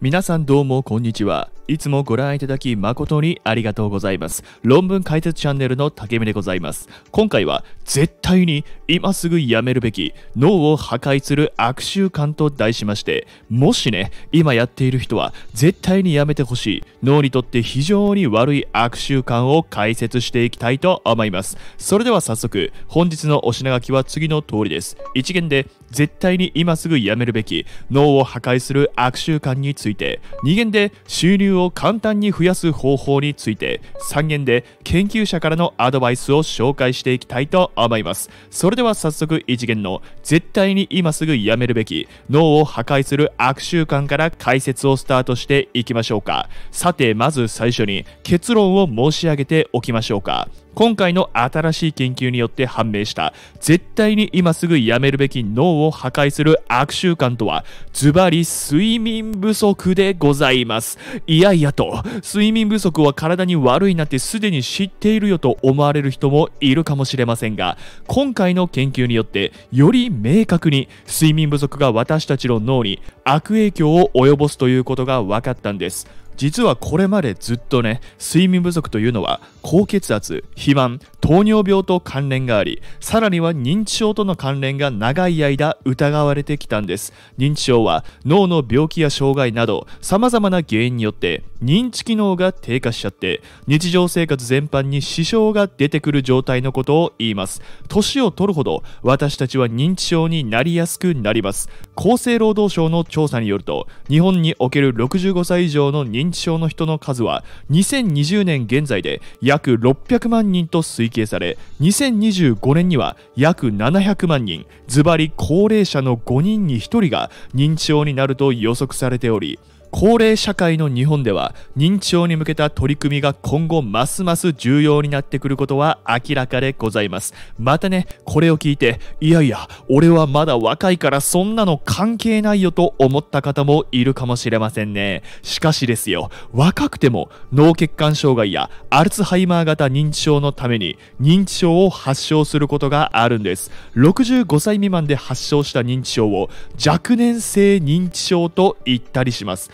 皆さんどうもこんにちは。いつもご覧いただき誠にありがとうございます。論文解説チャンネルの竹見でございます。今回は絶対に今すぐやめるべき脳を破壊する悪習慣と題しまして、もしね、今やっている人は絶対にやめてほしい脳にとって非常に悪い悪習慣を解説していきたいと思います。それでは早速、本日のお品書きは次の通りです。一元で絶対に今すぐやめるべき脳を破壊する悪習慣について2限で収入を簡単に増やす方法について3限で研究者からのアドバイスを紹介していきたいと思いますそれでは早速1限の絶対に今すぐやめるべき脳を破壊する悪習慣から解説をスタートしていきましょうかさてまず最初に結論を申し上げておきましょうか今回の新しい研究によって判明した絶対に今すぐやめるべき脳を破壊する悪習慣とはズバリ睡眠不足でございますいやいやと睡眠不足は体に悪いなってすでに知っているよと思われる人もいるかもしれませんが今回の研究によってより明確に睡眠不足が私たちの脳に悪影響を及ぼすということが分かったんです実はこれまでずっとね睡眠不足というのは高血圧肥満糖尿病と関連がありさらには認知症との関連が長い間疑われてきたんです認知症は脳の病気や障害などさまざまな原因によって認知機能が低下しちゃって日常生活全般に支障が出てくる状態のことを言います年を取るほど私たちは認知症になりやすくなります厚生労働省の調査によると日本における65歳以上の認知症の人の数は2020年現在で約600万人と推計計され2025年には約700万人ズバリ高齢者の5人に1人が認知症になると予測されており高齢社会の日本では認知症に向けた取り組みが今後ますます重要になってくることは明らかでございますまたねこれを聞いていやいや俺はまだ若いからそんなの関係ないよと思った方もいるかもしれませんねしかしですよ若くても脳血管障害やアルツハイマー型認知症のために認知症を発症することがあるんです65歳未満で発症した認知症を若年性認知症と言ったりします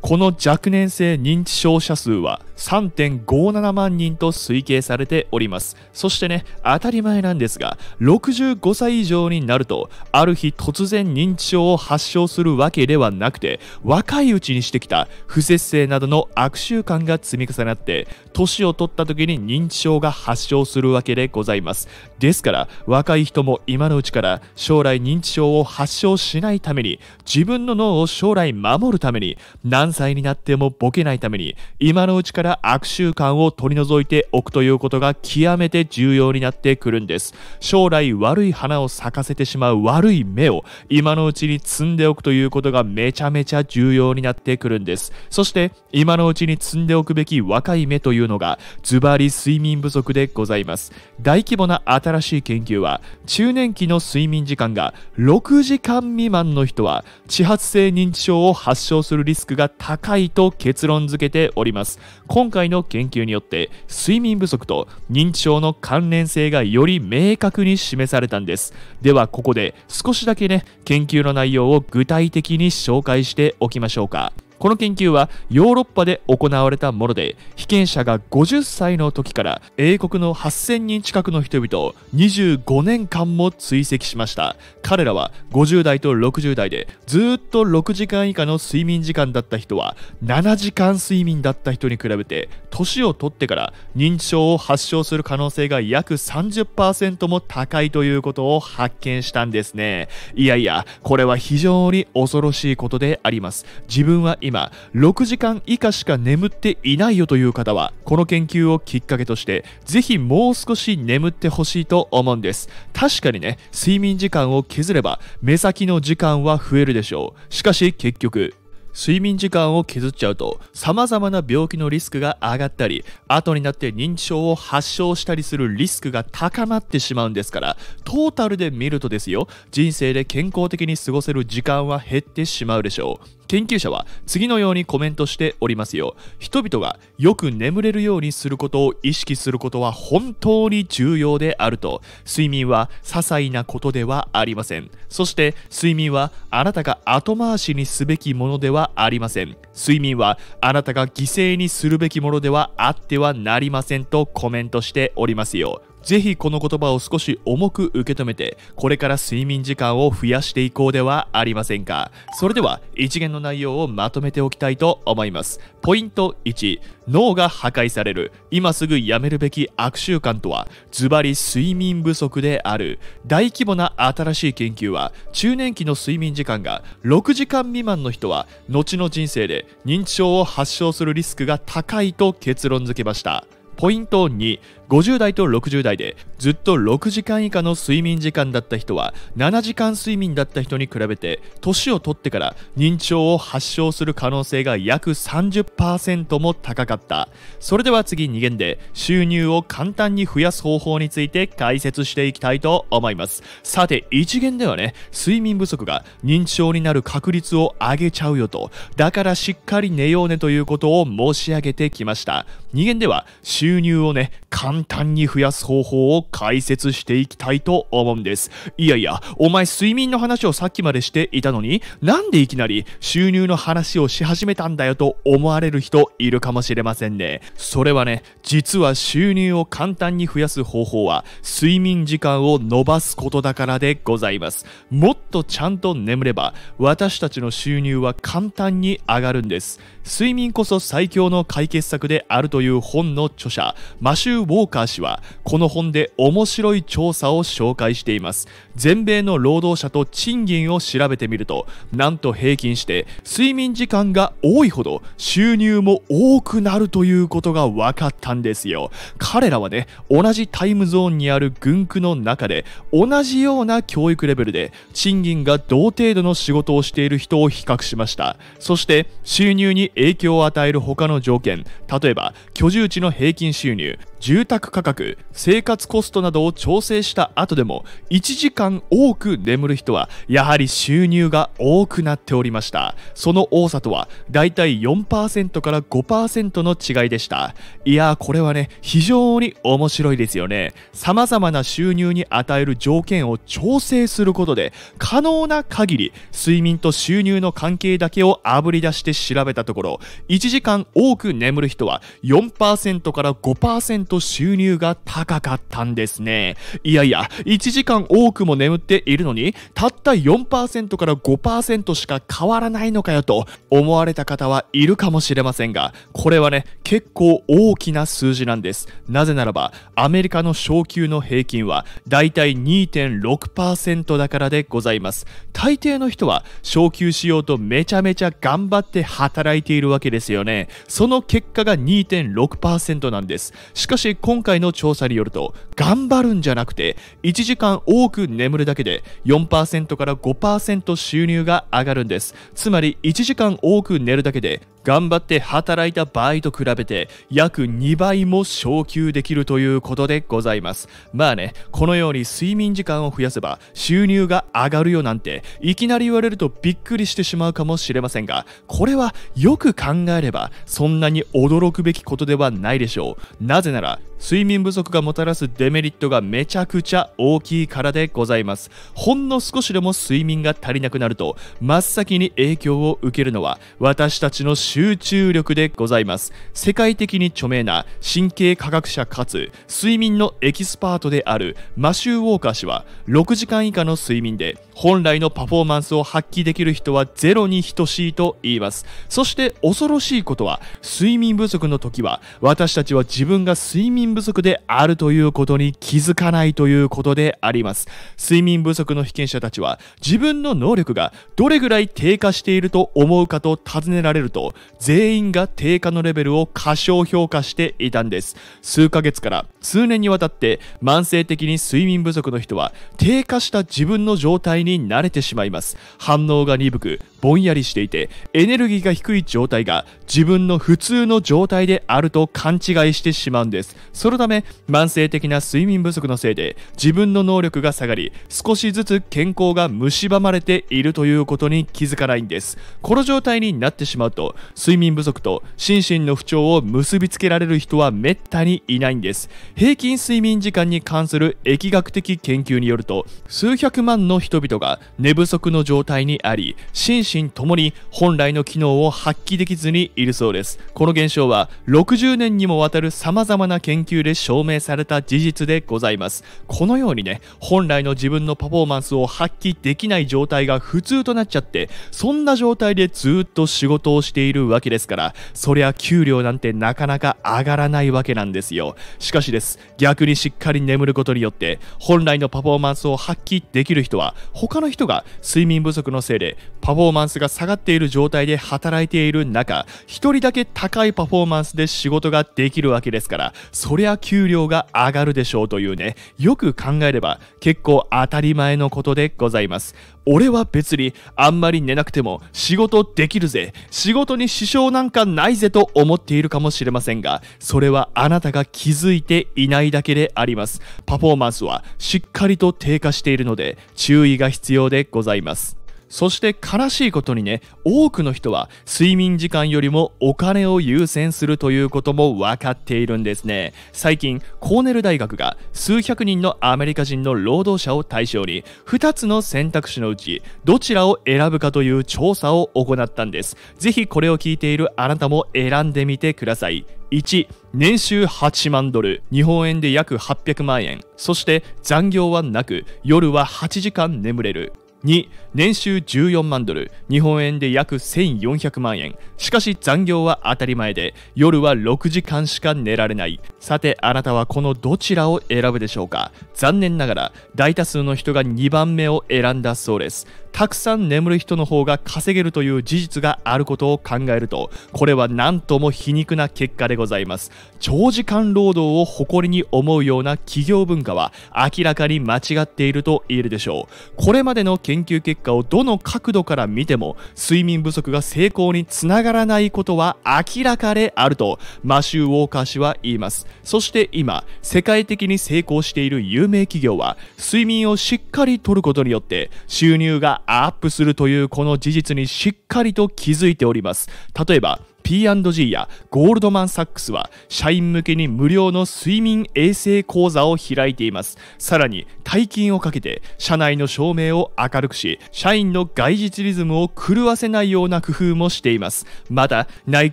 この若年性認知症者数は3.57万人と推計されておりますそしてね当たり前なんですが65歳以上になるとある日突然認知症を発症するわけではなくて若いうちにしてきた不節制などの悪習慣が積み重なって年を取った時に認知症が発症するわけでございますですから若い人も今のうちから将来認知症を発症しないために自分の脳を将来守るために何3歳になってもボケないために、今のうちから悪習慣を取り除いておくということが極めて重要になってくるんです。将来悪い花を咲かせてしまう悪い芽を今のうちに積んでおくということがめちゃめちゃ重要になってくるんです。そして今のうちに積んでおくべき若い芽というのがズバリ睡眠不足でございます。大規模な新しい研究は中年期の睡眠時間が6時間未満の人は地発性認知症を発症するリスクが高いと結論付けております今回の研究によって睡眠不足と認知症の関連性がより明確に示されたんですではここで少しだけね研究の内容を具体的に紹介しておきましょうかこの研究はヨーロッパで行われたもので被験者が50歳の時から英国の8000人近くの人々を25年間も追跡しました彼らは50代と60代でずっと6時間以下の睡眠時間だった人は7時間睡眠だった人に比べて年を取ってから認知症を発症する可能性が約30%も高いということを発見したんですねいやいやこれは非常に恐ろしいことであります自分は今、6時間以下しか眠っていないよという方は、この研究をきっかけとして、ぜひもう少し眠ってほしいと思うんです。確かにね、睡眠時間を削れば、目先の時間は増えるでしょう。しかし結局、睡眠時間を削っちゃうと様々な病気のリスクが上がったり後になって認知症を発症したりするリスクが高まってしまうんですからトータルで見るとですよ人生で健康的に過ごせる時間は減ってしまうでしょう研究者は次のようにコメントしておりますよ人々がよく眠れるようにすることを意識することは本当に重要であると睡眠は些細なことではありませんそして睡眠はあなたが後回しにすべきものではありません睡眠はあなたが犠牲にするべきものではあってはなりませんとコメントしておりますよぜひこの言葉を少し重く受け止めて、これから睡眠時間を増やしていこうではありませんか。それでは、一元の内容をまとめておきたいと思います。ポイント1、脳が破壊される。今すぐやめるべき悪習慣とは、ズバリ睡眠不足である。大規模な新しい研究は、中年期の睡眠時間が6時間未満の人は、後の人生で認知症を発症するリスクが高いと結論付けました。ポイント2 50代と60代でずっと6時間以下の睡眠時間だった人は7時間睡眠だった人に比べて年を取ってから認知症を発症する可能性が約30%も高かったそれでは次2限で収入を簡単に増やす方法について解説していきたいと思いますさて1限ではね睡眠不足が認知症になる確率を上げちゃうよとだからしっかり寝ようねということを申し上げてきました2限では収入をね簡簡単に増やす方法を解説していきたいと思うんです。いやいや、お前睡眠の話をさっきまでしていたのに、なんでいきなり収入の話をし始めたんだよと思われる人いるかもしれませんね。それはね、実は収入を簡単に増やす方法は、睡眠時間を伸ばすことだからでございます。もっとちゃんと眠れば、私たちの収入は簡単に上がるんです。睡眠こそ最強の解決策であるという本の著者、マシュー・ウォーカー氏は、この本で面白い調査を紹介しています。全米の労働者と賃金を調べてみると、なんと平均して、睡眠時間が多いほど収入も多くなるということが分かったんですよ。彼らはね、同じタイムゾーンにある軍区の中で、同じような教育レベルで、賃金が同程度の仕事をしている人を比較しました。そして、収入に影響を与える他の条件例えば居住地の平均収入住宅価格生活コストなどを調整した後でも1時間多く眠る人はやはり収入が多くなっておりましたその多さとはだいたい4%から5%の違いでしたいやーこれはね非常に面白いですよね様々な収入に与える条件を調整することで可能な限り睡眠と収入の関係だけをあぶり出して調べたところろ、1時間多く眠る人は4%から5%収入が高かったんですね。いやいや、1時間多くも眠っているのに、たった4%から5%しか変わらないのかよと思われた方はいるかもしれませんが、これはね、結構大きな数字なんです。なぜならば、アメリカの昇給の平均は、だいたい2.6%だからでございます。大抵の人は、昇給しようとめちゃめちゃ頑張って働いてているわけですよね。その結果が2.6%なんです。しかし今回の調査によると、頑張るんじゃなくて、1時間多く眠るだけで4%から5%収入が上がるんです。つまり1時間多く寝るだけで頑張って働いた場合と比べて約2倍も昇給できるということでございますまあねこのように睡眠時間を増やせば収入が上がるよなんていきなり言われるとびっくりしてしまうかもしれませんがこれはよく考えればそんなに驚くべきことではないでしょうなぜなら睡眠不足がもたらすデメリットがめちゃくちゃ大きいからでございますほんの少しでも睡眠が足りなくなると真っ先に影響を受けるのは私たちの集中力でございます世界的に著名な神経科学者かつ睡眠のエキスパートであるマシュー・ウォーカー氏は6時間以下の睡眠で本来のパフォーマンスを発揮できる人はゼロに等しいと言いますそして恐ろしいことは睡眠不足の時は私たちは自分が睡眠眠不足であるということに気づかないということであります。睡眠不足の被験者たちは自分の能力がどれぐらい低下していると思うかと尋ねられると全員が低下のレベルを過小評価していたんです。数ヶ月から数年にわたって慢性的に睡眠不足の人は低下した自分の状態に慣れてしまいます。反応が鈍くぼんやりしていてエネルギーが低い状態が自分の普通の状態であると勘違いしてしまうんです。そのため慢性的な睡眠不足のせいで自分の能力が下がり少しずつ健康が蝕まれているということに気づかないんですこの状態になってしまうと睡眠不足と心身の不調を結びつけられる人はめったにいないんです平均睡眠時間に関する疫学的研究によると数百万の人々が寝不足の状態にあり心身ともに本来の機能を発揮できずにいるそうですこの現象は60年にもわたる様々な研究究で証明された事実でございますこのようにね本来の自分のパフォーマンスを発揮できない状態が普通となっちゃってそんな状態でずっと仕事をしているわけですからそりゃ給料なんてなかなか上がらないわけなんですよしかしです逆にしっかり眠ることによって本来のパフォーマンスを発揮できる人は他の人が睡眠不足のせいでパフォーマンスが下がっている状態で働いている中1人だけ高いパフォーマンスで仕事ができるわけですからそりゃ給料が上がるでしょうというね、よく考えれば結構当たり前のことでございます。俺は別にあんまり寝なくても仕事できるぜ、仕事に支障なんかないぜと思っているかもしれませんが、それはあなたが気づいていないだけであります。パフォーマンスはしっかりと低下しているので注意が必要でございます。そして悲しいことにね多くの人は睡眠時間よりもお金を優先するということも分かっているんですね最近コーネル大学が数百人のアメリカ人の労働者を対象に2つの選択肢のうちどちらを選ぶかという調査を行ったんですぜひこれを聞いているあなたも選んでみてください1年収8万ドル日本円で約800万円そして残業はなく夜は8時間眠れる2年収14万ドル日本円で約1400万円しかし残業は当たり前で夜は6時間しか寝られないさてあなたはこのどちらを選ぶでしょうか残念ながら大多数の人が2番目を選んだそうですたくさん眠る人の方が稼げるという事実があることを考えるとこれは何とも皮肉な結果でございます長時間労働を誇りに思うような企業文化は明らかに間違っていると言えるでしょうこれまでの研究結果をどの角度から見ても睡眠不足が成功につながらないことは明らかであるとマシュー・ウォーカー氏は言いますそして今世界的に成功している有名企業は睡眠をしっかりとることによって収入がアップするというこの事実にしっかりと気づいております。例えば、P&G やゴールドマン・サックスは社員向けに無料の睡眠衛生講座を開いていますさらに大金をかけて社内の照明を明るくし社員の外実リズムを狂わせないような工夫もしていますまたナイ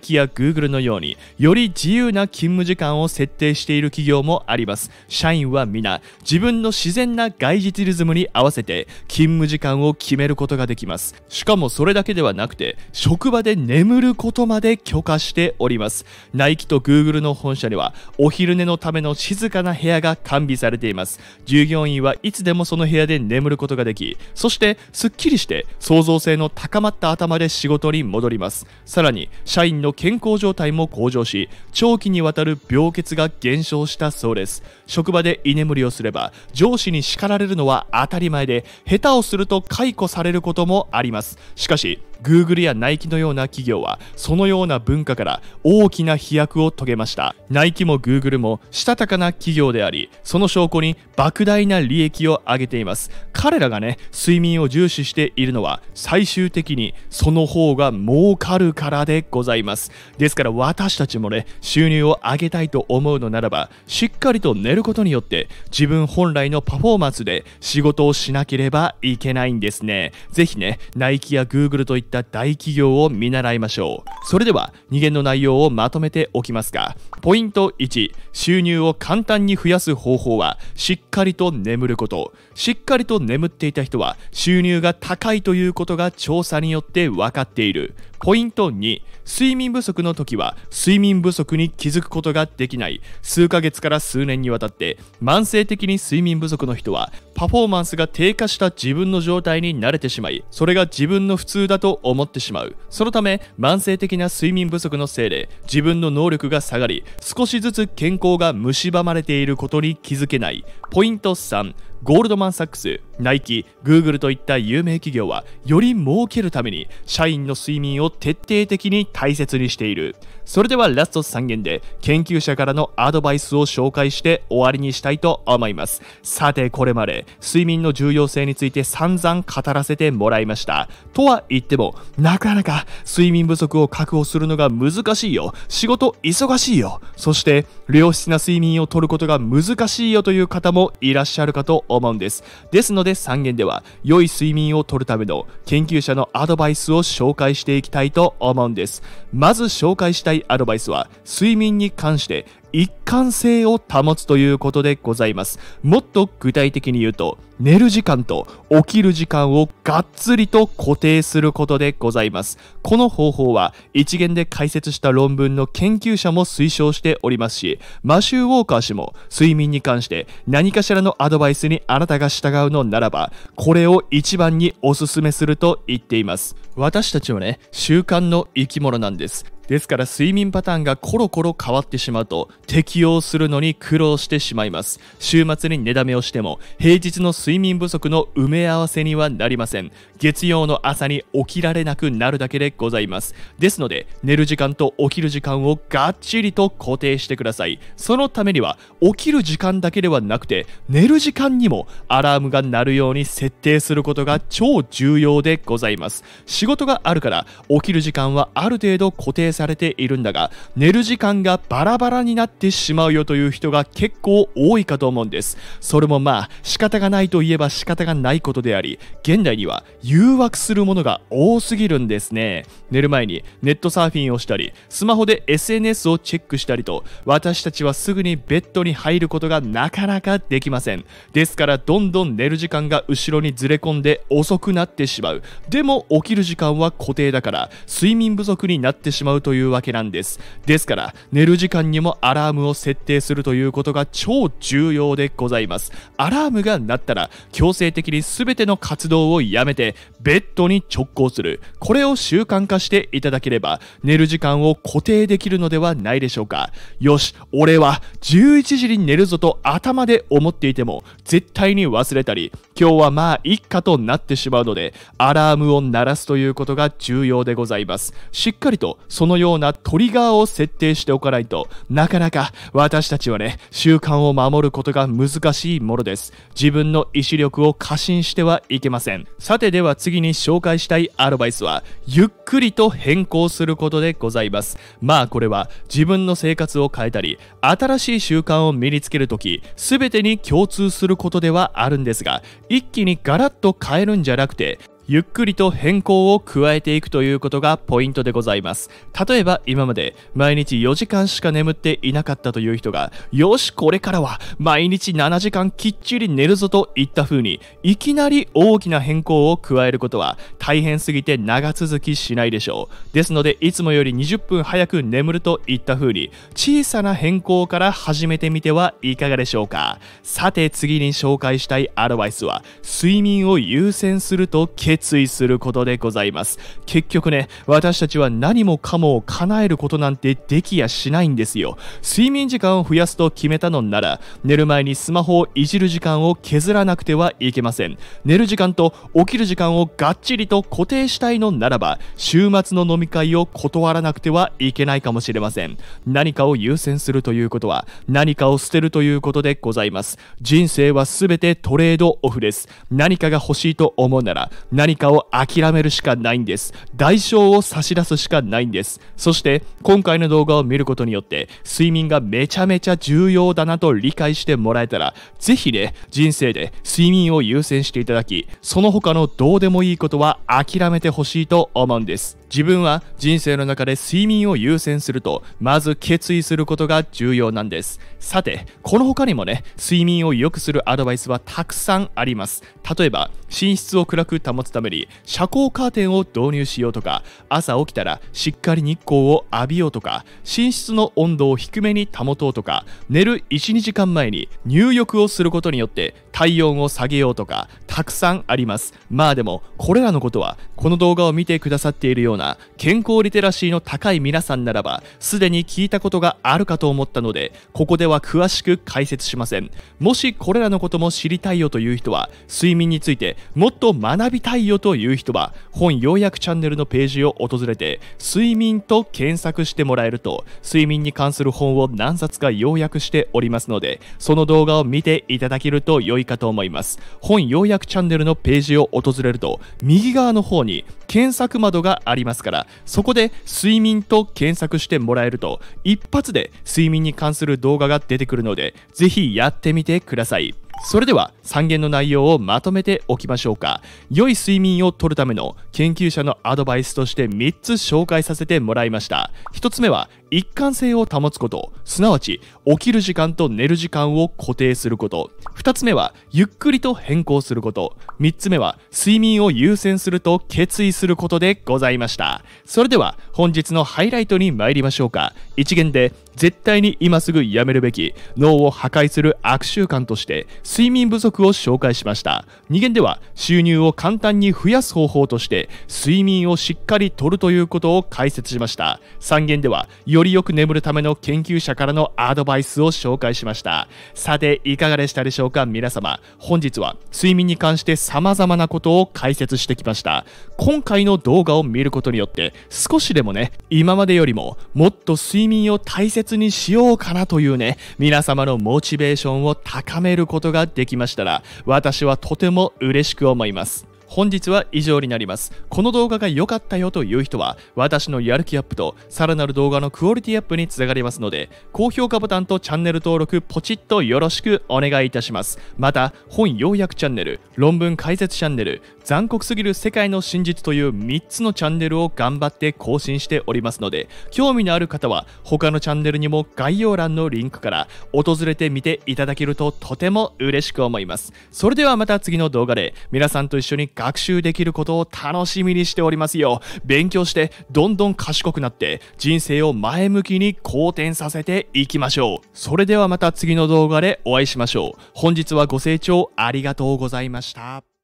キや Google のようにより自由な勤務時間を設定している企業もあります社員は皆自分の自然な外実リズムに合わせて勤務時間を決めることができますしかもそれだけではなくて職場で眠ることまで許可しておりますナイキと Google の本社ではお昼寝のための静かな部屋が完備されています従業員はいつでもその部屋で眠ることができそしてすっきりして創造性の高まった頭で仕事に戻りますさらに社員の健康状態も向上し長期にわたる病欠が減少したそうです職場で居眠りをすれば上司に叱られるのは当たり前で下手をすると解雇されることもありますしかし Google やナイキのような企業はそのような文化から大きな飛躍を遂げましたナイキも Google もしたたかな企業でありその証拠に莫大な利益を上げています彼らがね睡眠を重視しているのは最終的にその方が儲かるからでございますですから私たちもね収入を上げたいと思うのならばしっかりと寝ることによって自分本来のパフォーマンスで仕事をしなければいけないんですねぜひねナイキや Google といったった大企業を見習いましょうそれでは2限の内容をまとめておきますがポイント1収入を簡単に増やす方法はしっかりと眠ることしっかりと眠っていた人は収入が高いということが調査によって分かっているポイント2睡眠不足の時は睡眠不足に気づくことができない数ヶ月から数年にわたって慢性的に睡眠不足の人はパフォーマンスが低下した自分の状態に慣れてしまいそれが自分の普通だと思ってしまうそのため慢性的な睡眠不足のせいで自分の能力が下がり少しずつ健康が蝕まれていることに気づけないポイント3ゴールドマン・サックス、ナイキ、グーグルといった有名企業は、より儲けるために、社員の睡眠を徹底的に大切にしている。それではラスト3件で、研究者からのアドバイスを紹介して終わりにしたいと思います。さて、これまで、睡眠の重要性について散々語らせてもらいました。とは言っても、なかなか睡眠不足を確保するのが難しいよ。仕事忙しいよ。そして、良質な睡眠をとることが難しいよという方もいらっしゃるかと思うんです。ですので3限では良い睡眠をとるための研究者のアドバイスを紹介していきたいと思うんです。まず紹介したいアドバイスは睡眠に関して一貫性を保つということでございます。もっと具体的に言うと、寝る時間と起きる時間をがっつりと固定することでございます。この方法は一元で解説した論文の研究者も推奨しておりますし、マシュー・ウォーカー氏も睡眠に関して何かしらのアドバイスにあなたが従うのならば、これを一番にお勧めすると言っています。私たちはね、習慣の生き物なんです。ですから睡眠パターンがコロコロ変わってしまうと適応するのに苦労してしまいます週末に寝だめをしても平日の睡眠不足の埋め合わせにはなりません月曜の朝に起きられなくなるだけでございますですので寝る時間と起きる時間をがっちりと固定してくださいそのためには起きる時間だけではなくて寝る時間にもアラームが鳴るように設定することが超重要でございます仕事があるから起きる時間はある程度固定されているんだが寝る時間がバラバラになってしまうよという人が結構多いかと思うんですそれもまあ仕方がないといえば仕方がないことであり現代には誘惑するものが多すぎるんですね寝る前にネットサーフィンをしたりスマホで SNS をチェックしたりと私たちはすぐにベッドに入ることがなかなかできませんですからどんどん寝る時間が後ろにずれ込んで遅くなってしまうでも起きる時間は固定だから睡眠不足になってしまうというわけなんですですから寝る時間にもアラームを設定するということが超重要でございますアラームが鳴ったら強制的に全ての活動をやめてベッドに直行するこれを習慣化していただければ寝る時間を固定できるのではないでしょうかよし俺は11時に寝るぞと頭で思っていても絶対に忘れたり今日はまあ一家となってしまうのでアラームを鳴らすということが重要でございますしっかりとそののようなトリガーを設定しておかないと、なかなか私たちはね、習慣を守ることが難しいものです。自分の意志力を過信してはいけません。さてでは次に紹介したいアドバイスは、ゆっくりと変更することでございます。まあこれは自分の生活を変えたり、新しい習慣を身につけるとき、全てに共通することではあるんですが、一気にガラッと変えるんじゃなくて、ゆっくりと変更を加えていくということがポイントでございます例えば今まで毎日4時間しか眠っていなかったという人がよしこれからは毎日7時間きっちり寝るぞといった風にいきなり大きな変更を加えることは大変すぎて長続きしないでしょう。ですので、いつもより20分早く眠るといった風に、小さな変更から始めてみてはいかがでしょうか。さて、次に紹介したいアドバイスは、睡眠を優先すると決意することでございます。結局ね、私たちは何もかもを叶えることなんてできやしないんですよ。睡眠時間を増やすと決めたのなら、寝る前にスマホをいじる時間を削らなくてはいけません。寝る時間と起きる時間をがっちりとと固定したいのならば週末の飲み会を断らなくてはいけないかもしれません何かを優先するということは何かを捨てるということでございます人生は全てトレードオフです何かが欲しいと思うなら何かを諦めるしかないんです代償を差し出すしかないんですそして今回の動画を見ることによって睡眠がめちゃめちゃ重要だなと理解してもらえたらぜひね人生で睡眠を優先していただきその他のどうでもいいことは諦めてほしいと思うんです自分は人生の中で睡眠を優先するとまず決意することが重要なんですさてこの他にもね睡眠を良くするアドバイスはたくさんあります例えば寝室を暗く保つために遮光カーテンを導入しようとか朝起きたらしっかり日光を浴びようとか寝室の温度を低めに保とうとか寝る12時間前に入浴をすることによって体温を下げようとかたくさんありますまあでもこれらのことはこの動画を見てくださっているよううな健康リテラシーの高い皆さんならばすでに聞いたことがあるかと思ったのでここでは詳しく解説しませんもしこれらのことも知りたいよという人は睡眠についてもっと学びたいよという人は本要約チャンネルのページを訪れて睡眠と検索してもらえると睡眠に関する本を何冊か要約しておりますのでその動画を見ていただけると良いかと思います本要約チャンネルのページを訪れると右側の方に検索窓がありますますからそこで睡眠と検索してもらえると一発で睡眠に関する動画が出てくるのでぜひやってみてくださいそれでは3弦の内容をまとめておきましょうか良い睡眠をとるための研究者のアドバイスとして3つ紹介させてもらいました1つ目は一貫性を保つことすなわち起きる時間と寝る時間を固定すること2つ目はゆっくりと変更すること3つ目は睡眠を優先すると決意することでございましたそれでは本日のハイライトに参りましょうか1限で絶対に今すぐやめるべき脳を破壊する悪習慣として睡眠不足を紹介しました2限では収入を簡単に増やす方法として睡眠をしっかりとるということを解説しました3限ではよりよく眠るための研究者からのアドバイスを紹介しましたさていかがでしたでしょうか皆様本日は睡眠に関して様々なことを解説してきました今回の動画を見ることによって少しでもね今までよりももっと睡眠を大切別にしようかなというね、皆様のモチベーションを高めることができましたら、私はとても嬉しく思います。本日は以上になります。この動画が良かったよという人は、私のやる気アップと、さらなる動画のクオリティアップにつながりますので、高評価ボタンとチャンネル登録、ポチッとよろしくお願いいたします。また、本要約チャンネル、論文解説チャンネル、残酷すぎる世界の真実という3つのチャンネルを頑張って更新しておりますので、興味のある方は、他のチャンネルにも概要欄のリンクから訪れてみていただけるととても嬉しく思います。それではまた次の動画で、皆さんと一緒に学習できることを楽しみにしておりますよ。勉強してどんどん賢くなって人生を前向きに好転させていきましょう。それではまた次の動画でお会いしましょう。本日はご清聴ありがとうございました。